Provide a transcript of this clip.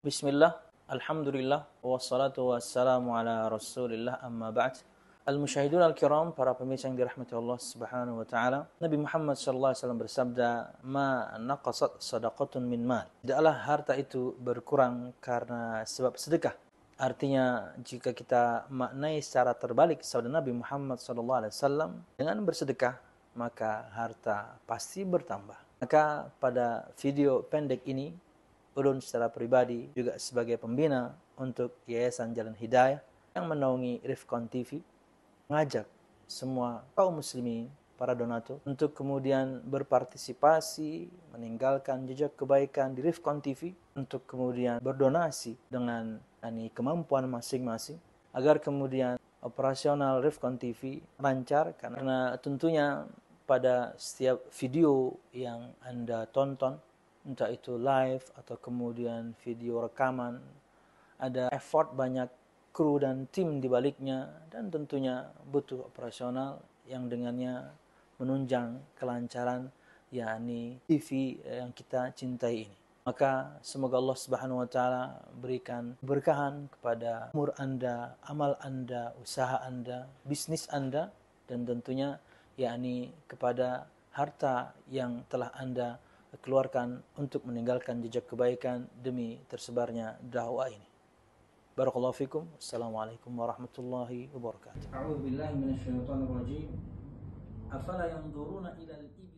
Bismillah, Alhamdulillah, wassalatu wassalamu ala rasulillah amma ba'd. Al-Mushahidun Al-Kiram, para pemirsa yang dirahmati Allah Subhanahu wa taala. Nabi Muhammad sallallahu alaihi wasallam bersabda, "Ma naqasat sadaqatun min mal." Tidaklah harta itu berkurang karena sebab sedekah. Artinya, jika kita maknai secara terbalik sabda Nabi Muhammad sallallahu alaihi wasallam, dengan bersedekah maka harta pasti bertambah. Maka pada video pendek ini Ulun secara pribadi juga sebagai pembina untuk Yayasan Jalan Hidayah yang menaungi Rifkon TV mengajak semua kaum muslimin para donatur untuk kemudian berpartisipasi meninggalkan jejak kebaikan di Rifkon TV untuk kemudian berdonasi dengan ini, kemampuan masing-masing agar kemudian operasional Rifkon TV lancar karena tentunya pada setiap video yang Anda tonton entah itu live atau kemudian video rekaman ada effort banyak kru dan tim di baliknya dan tentunya butuh operasional yang dengannya menunjang kelancaran yakni TV yang kita cintai ini. Maka semoga Allah Subhanahu wa taala berikan berkahan kepada umur Anda, amal Anda, usaha Anda, bisnis Anda dan tentunya yakni kepada harta yang telah Anda keluarkan untuk meninggalkan jejak kebaikan demi tersebarnya dakwah ini. Barakallahu fikum. Assalamualaikum warahmatullahi wabarakatuh. A'udzu minasyaitonir rajim. Afala yanzuruna ila al